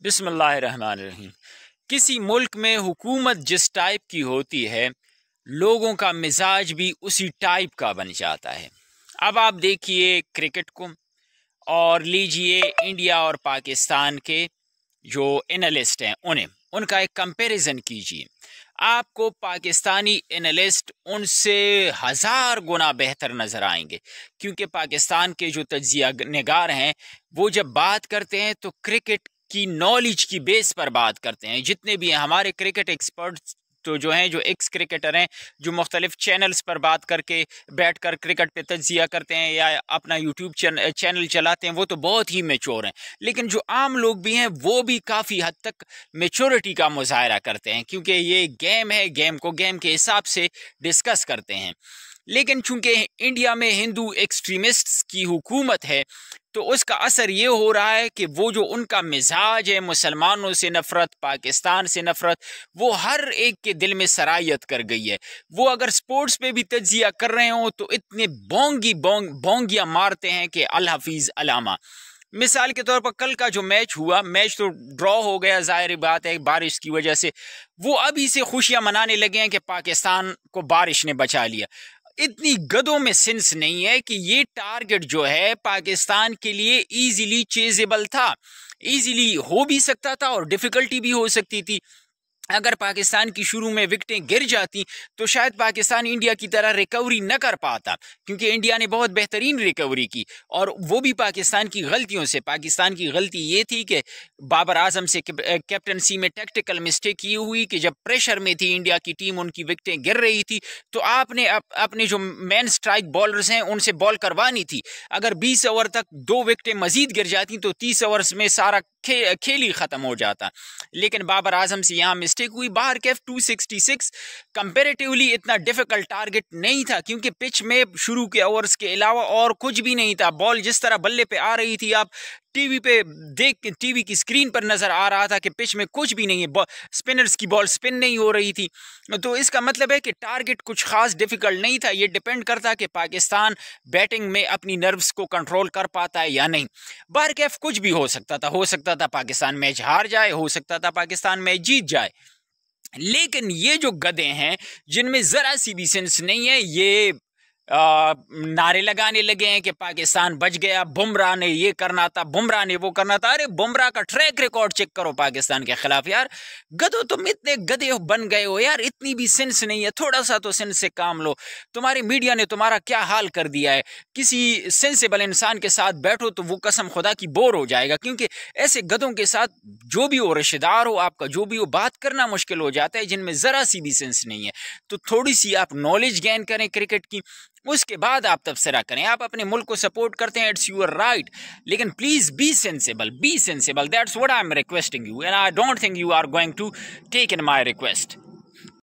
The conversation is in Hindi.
बिसमीम किसी मुल्क में हुकूमत जिस टाइप की होती है लोगों का मिजाज भी उसी टाइप का बन जाता है अब आप देखिए क्रिकेट को और लीजिए इंडिया और पाकिस्तान के जो एनालिस्ट हैं उन्हें उनका एक कंपैरिजन कीजिए आपको पाकिस्तानी एनालिस्ट उनसे हज़ार गुना बेहतर नज़र आएंगे क्योंकि पाकिस्तान के जो तजिया नगार हैं वो जब बात करते हैं तो क्रिकेट की नॉलेज की बेस पर बात करते हैं जितने भी हैं हमारे क्रिकेट एक्सपर्ट्स तो जो हैं जो एक्स क्रिकेटर हैं जो मुख्तलिफ चैनल्स पर बात करके बैठ कर क्रिकेट पे तजिया करते हैं या अपना यूट्यूब चैनल चलाते हैं वो तो बहुत ही मेचोर हैं लेकिन जो आम लोग भी हैं वो भी काफ़ी हद तक मेचोरिटी का मुजाहरा करते हैं क्योंकि ये गेम है गेम को गेम के हिसाब से डिस्कस करते हैं लेकिन चूंकि इंडिया में हिंदू एक्सट्रीमिस्ट की हुकूमत है तो उसका असर ये हो रहा है कि वो जो उनका मिजाज है मुसलमानों से नफ़रत पाकिस्तान से नफ़रत वो हर एक के दिल में सरायत कर गई है वो अगर स्पोर्ट्स पे भी तजिया कर रहे हों तो इतने बोंगी बोंग बोंगियाँ मारते हैं कि अल हफीज़ अलामा मिसाल के तौर पर कल का जो मैच हुआ मैच तो ड्रॉ हो गया ज़ाहिर बात है बारिश की वजह से वो अभी से खुशियां मनाने लगे हैं कि पाकिस्तान को बारिश ने बचा लिया इतनी गदों में सेंस नहीं है कि ये टारगेट जो है पाकिस्तान के लिए इजीली चेजेबल था इजीली हो भी सकता था और डिफिकल्टी भी हो सकती थी अगर पाकिस्तान की शुरू में विकटें गिर जाती तो शायद पाकिस्तान इंडिया की तरह रिकवरी न कर पाता क्योंकि इंडिया ने बहुत बेहतरीन रिकवरी की और वो भी पाकिस्तान की गलतियों से पाकिस्तान की गलती ये थी कि बाबर आजम से कैप्टनसी में टेक्टिकल मिस्टेक ये हुई कि जब प्रेशर में थी इंडिया की टीम उनकी विकटें गिर रही थी तो आपने अप, अपने जो मैन स्ट्राइक बॉलर्स हैं उनसे बॉल करवानी थी अगर बीस ओवर तक दो विकटें मजीद गिर जाती तो तीस ओवर में सारा खे, खेल ही ख़त्म हो जाता लेकिन बाबर आजम से यहाँ मिस्टेक हुई बाहर कैफ 266 कंपैरेटिवली इतना डिफ़िकल्ट टारगेट नहीं था क्योंकि पिच में शुरू के ओवर्स के अलावा और कुछ भी नहीं था बॉल जिस तरह बल्ले पे आ रही थी आप टीवी पे देख टीवी की स्क्रीन पर नज़र आ रहा था कि पिच में कुछ भी नहीं है स्पिनर्स की बॉल स्पिन नहीं हो रही थी तो इसका मतलब है कि टारगेट कुछ खास डिफिकल्ट नहीं था ये डिपेंड करता कि पाकिस्तान बैटिंग में अपनी नर्व्स को कंट्रोल कर पाता है या नहीं बार कैफ कुछ भी हो सकता था हो सकता था पाकिस्तान मैच हार जाए हो सकता था पाकिस्तान मैच जीत जाए लेकिन ये जो गदे हैं जिनमें ज़रा सी भी सेंस नहीं है ये आ, नारे लगाने लगे हैं कि पाकिस्तान बच गया बुमराह ने ये करना था बुमराह ने वो करना था अरे बुमराह का ट्रैक रिकॉर्ड चेक करो पाकिस्तान के खिलाफ यार गधो तुम इतने गधे बन गए हो यार इतनी भी सेंस नहीं है थोड़ा सा तो सेंस से काम लो तुम्हारी मीडिया ने तुम्हारा क्या हाल कर दिया है किसी सेंसेबल इंसान के साथ बैठो तो वो कसम खुदा की बोर हो जाएगा क्योंकि ऐसे गधों के साथ जो भी हो रिश्तेदार हो आपका जो भी हो बात करना मुश्किल हो जाता है जिनमें ज़रा सी भी सेंस नहीं है तो थोड़ी सी आप नॉलेज गेन करें क्रिकेट की उसके बाद आप तबसरा करें आप अपने मुल्क को सपोर्ट करते हैं इट्स यूर राइट लेकिन please be sensible be sensible that's what I am requesting you and I don't think you are going to take in my request